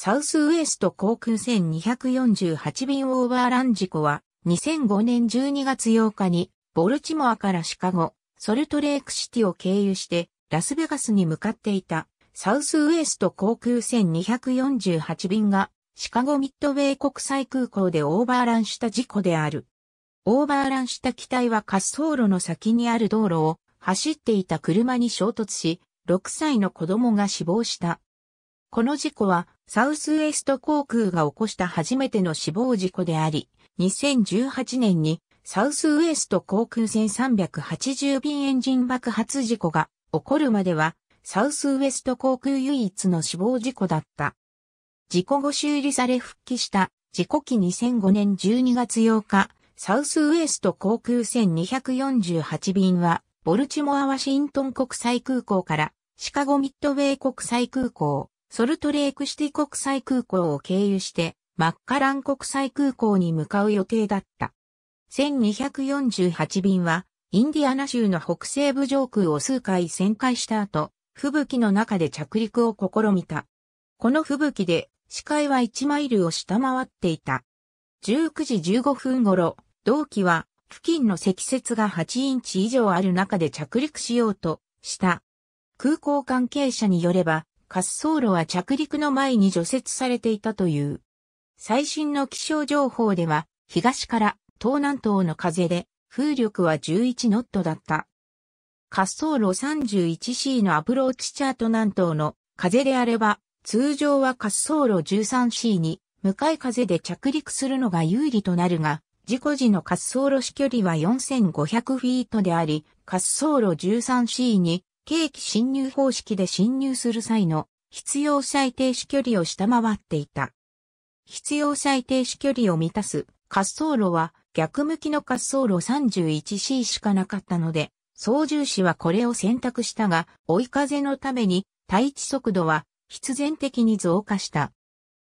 サウスウエスト航空1248便オーバーラン事故は、2005年12月8日に、ボルチモアからシカゴ、ソルトレークシティを経由して、ラスベガスに向かっていた、サウスウエスト航空1248便が、シカゴミッドウェイ国際空港でオーバーランした事故である。オーバーランした機体は滑走路の先にある道路を走っていた車に衝突し、6歳の子供が死亡した。この事故は、サウスウエスト航空が起こした初めての死亡事故であり、2018年にサウスウエスト航空船380便エンジン爆発事故が起こるまでは、サウスウエスト航空唯一の死亡事故だった。事故後修理され復帰した事故期2005年12月8日、サウスウエスト航空船2 4 8便は、ボルチモア・ワシントン国際空港からシカゴ・ミッドウェイ国際空港、ソルトレークシティ国際空港を経由して、マッカラン国際空港に向かう予定だった。1248便は、インディアナ州の北西部上空を数回旋回した後、吹雪の中で着陸を試みた。この吹雪で視界は1マイルを下回っていた。19時15分頃、同機は付近の積雪が8インチ以上ある中で着陸しようとした。空港関係者によれば、滑走路は着陸の前に除雪されていたという。最新の気象情報では、東から東南東の風で、風力は11ノットだった。滑走路 31C のアプローチチャート南東の風であれば、通常は滑走路 13C に向かい風で着陸するのが有利となるが、事故時の滑走路飛距離は4500フィートであり、滑走路 13C に景気侵入方式で侵入する際の必要最低視距離を下回っていた。必要最低視距離を満たす滑走路は逆向きの滑走路 31C しかなかったので、操縦士はこれを選択したが、追い風のために対地速度は必然的に増加した。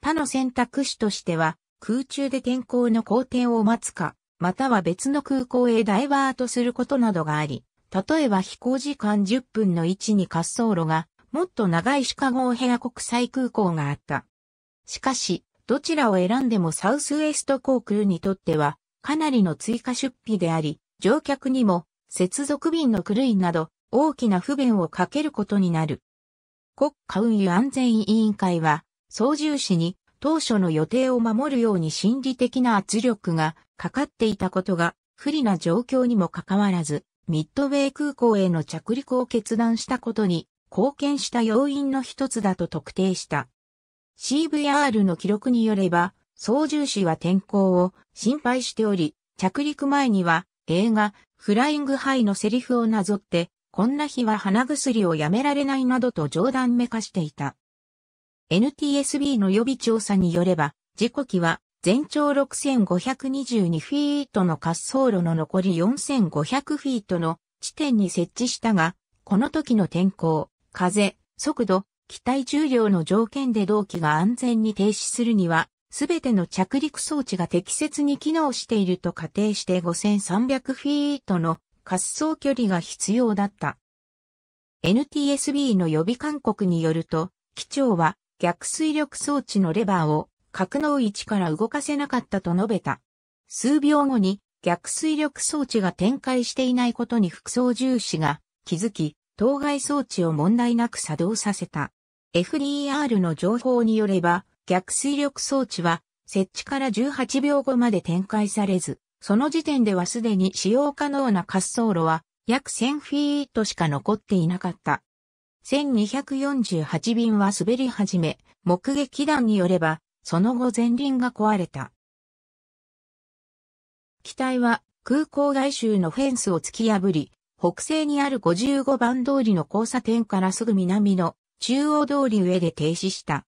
他の選択肢としては、空中で天候の好転を待つか、または別の空港へダイバートすることなどがあり、例えば飛行時間10分の位置に滑走路が、もっと長いシカゴヘア国際空港があった。しかし、どちらを選んでもサウスウエスト航空にとっては、かなりの追加出費であり、乗客にも、接続便の狂いなど、大きな不便をかけることになる。国家運輸安全委員会は、操縦士に当初の予定を守るように心理的な圧力がかかっていたことが不利な状況にもかかわらず、ミッドウェー空港への着陸を決断したことに貢献した要因の一つだと特定した。CVR の記録によれば、操縦士は天候を心配しており、着陸前には映画フライングハイのセリフをなぞって、こんな日は鼻薬をやめられないなどと冗談めかしていた。NTSB の予備調査によれば、時刻は全長6522フィートの滑走路の残り4500フィートの地点に設置したが、この時の天候、風、速度、機体重量の条件で同機が安全に停止するには、すべての着陸装置が適切に機能していると仮定して5300フィートの滑走距離が必要だった。NTSB の予備勧告によると、機長は逆水力装置のレバーを格納位置から動かせなかったと述べた。数秒後に逆水力装置が展開していないことに副操縦士が気づき、当該装置を問題なく作動させた。FDR の情報によれば、逆水力装置は設置から18秒後まで展開されず、その時点ではすでに使用可能な滑走路は約1000フィートしか残っていなかった。1248便は滑り始め、目撃団によれば、その後前輪が壊れた。機体は空港外周のフェンスを突き破り、北西にある55番通りの交差点からすぐ南の中央通り上で停止した。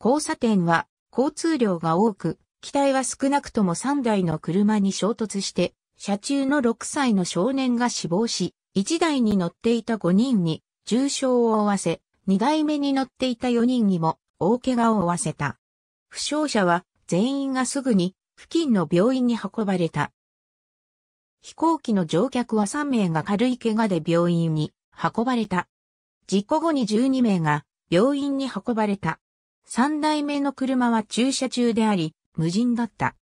交差点は交通量が多く、機体は少なくとも3台の車に衝突して、車中の6歳の少年が死亡し、1台に乗っていた5人に重傷を負わせ、2台目に乗っていた4人にも大怪我を負わせた。負傷者は全員がすぐに付近の病院に運ばれた。飛行機の乗客は3名が軽い怪我で病院に運ばれた。事故後に12名が病院に運ばれた。3台目の車は駐車中であり、無人だった。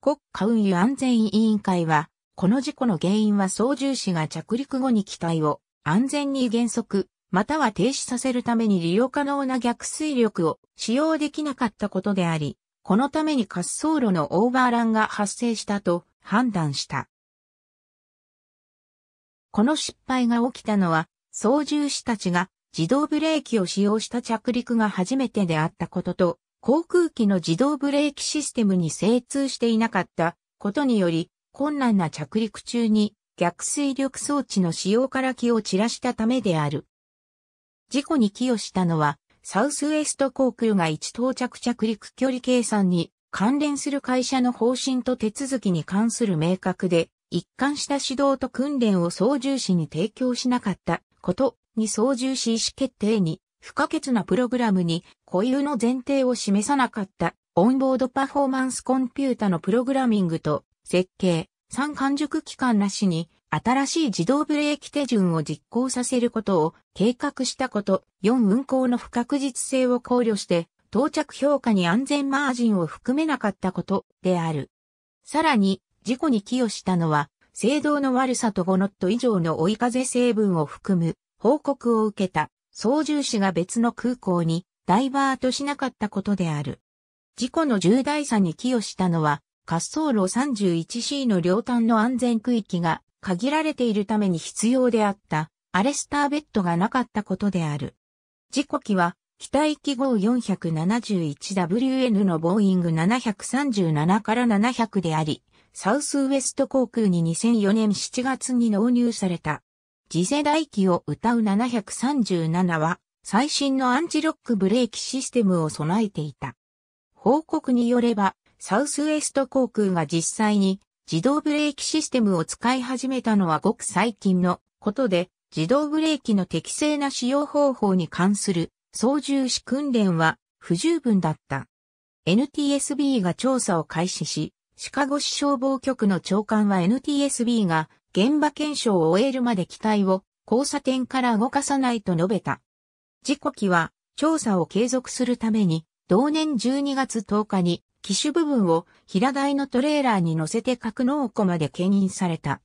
国家運輸安全委員会は、この事故の原因は操縦士が着陸後に機体を安全に原則または停止させるために利用可能な逆水力を使用できなかったことであり、このために滑走路のオーバーランが発生したと判断した。この失敗が起きたのは、操縦士たちが自動ブレーキを使用した着陸が初めてであったことと、航空機の自動ブレーキシステムに精通していなかったことにより、困難な着陸中に逆水力装置の使用から気を散らしたためである。事故に寄与したのは、サウスウエスト航空が一到着着陸距離計算に関連する会社の方針と手続きに関する明確で、一貫した指導と訓練を操縦士に提供しなかったことに操縦士意思決定に不可欠なプログラムに固有の前提を示さなかったオンボードパフォーマンスコンピュータのプログラミングと設計、三完熟期間なしに新しい自動ブレーキ手順を実行させることを計画したこと、4運行の不確実性を考慮して、到着評価に安全マージンを含めなかったことである。さらに、事故に寄与したのは、制動の悪さと5ノット以上の追い風成分を含む報告を受けた操縦士が別の空港にダイバートしなかったことである。事故の重大さに寄与したのは滑走路 31C の両端の安全区域が限られているために必要であったアレスターベッドがなかったことである。事故機は、機体機号 471WN のボーイング737から700であり、サウスウエスト航空に2004年7月に納入された。次世代機を歌う737は、最新のアンチロックブレーキシステムを備えていた。報告によれば、サウスウエスト航空が実際に自動ブレーキシステムを使い始めたのはごく最近のことで、自動ブレーキの適正な使用方法に関する操縦士訓練は不十分だった。NTSB が調査を開始し、シカゴ市消防局の長官は NTSB が現場検証を終えるまで機体を交差点から動かさないと述べた。事故機は調査を継続するために同年12月10日に機種部分を平台のトレーラーに乗せて格納庫まで牽引された。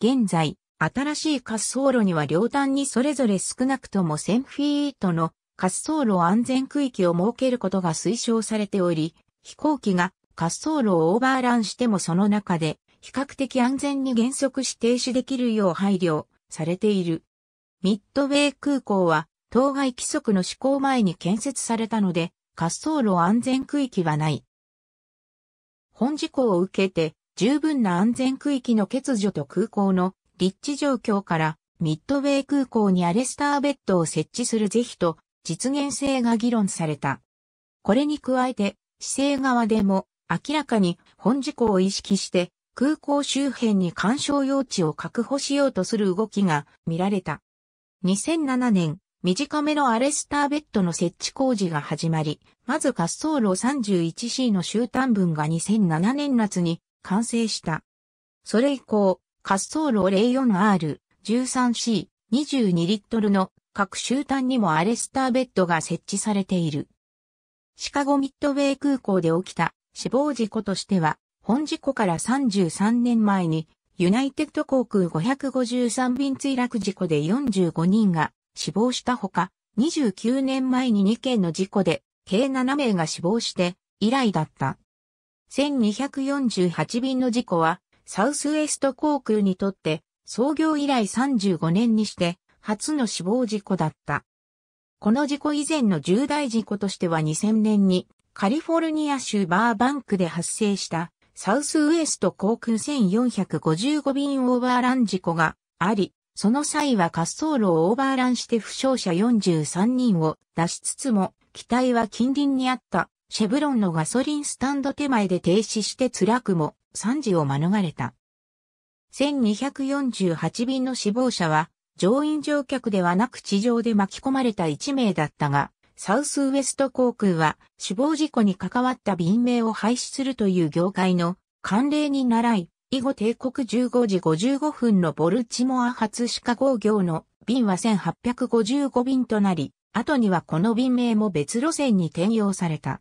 現在、新しい滑走路には両端にそれぞれ少なくとも1000フィートの滑走路安全区域を設けることが推奨されており、飛行機が滑走路をオーバーランしてもその中で比較的安全に減速し停止できるよう配慮されている。ミッドウェー空港は当該規則の施行前に建設されたので滑走路安全区域はない。本事故を受けて、十分な安全区域の欠如と空港の立地状況から、ミッドウェー空港にアレスターベッドを設置する是非と実現性が議論された。これに加えて、市政側でも明らかに本事故を意識して空港周辺に干渉用地を確保しようとする動きが見られた。2007年、短めのアレスターベッドの設置工事が始まり、まず滑走路 31C の終端分が2007年夏に完成した。それ以降、滑走路 04R、13C、22リットルの各終端にもアレスターベッドが設置されている。シカゴミッドウェイ空港で起きた死亡事故としては、本事故から33年前にユナイテッド航空553便墜落事故で45人が死亡したほか、29年前に2件の事故で、計7名が死亡して、以来だった。1248便の事故は、サウスウエスト航空にとって、創業以来35年にして、初の死亡事故だった。この事故以前の重大事故としては2000年に、カリフォルニア州バーバンクで発生した、サウスウエスト航空1455便オーバーラン事故があり、その際は滑走路をオーバーランして負傷者43人を出しつつも、機体は近隣にあったシェブロンのガソリンスタンド手前で停止して辛くも惨事を免れた。1248便の死亡者は乗員乗客ではなく地上で巻き込まれた1名だったが、サウスウエスト航空は死亡事故に関わった便名を廃止するという業界の慣例に習い、以後帝国15時55分のボルチモア発シカゴ行の便は1855便となり、後にはこの便名も別路線に転用された。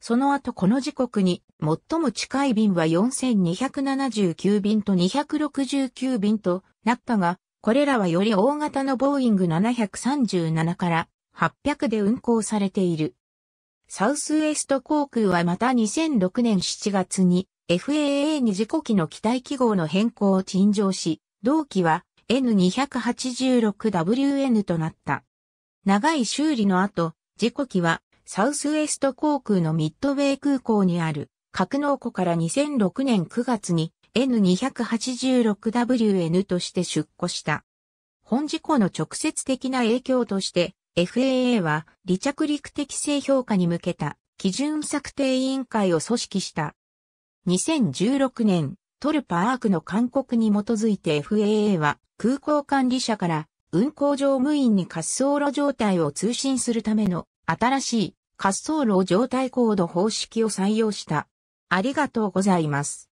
その後この時刻に最も近い便は4279便と269便となったが、これらはより大型のボーイング737から800で運航されている。サウスウェスト航空はまた2006年7月に FAA に事故機の機体記号の変更を陳情し、同機は N286WN となった。長い修理の後、事故機はサウスウエスト航空のミッドウェイ空港にある格納庫から2006年9月に N286WN として出庫した。本事故の直接的な影響として FAA は離着陸適正評価に向けた基準策定委員会を組織した。2016年、トルパアークの勧告に基づいて FAA は空港管理者から運航乗務員に滑走路状態を通信するための新しい滑走路状態コード方式を採用した。ありがとうございます。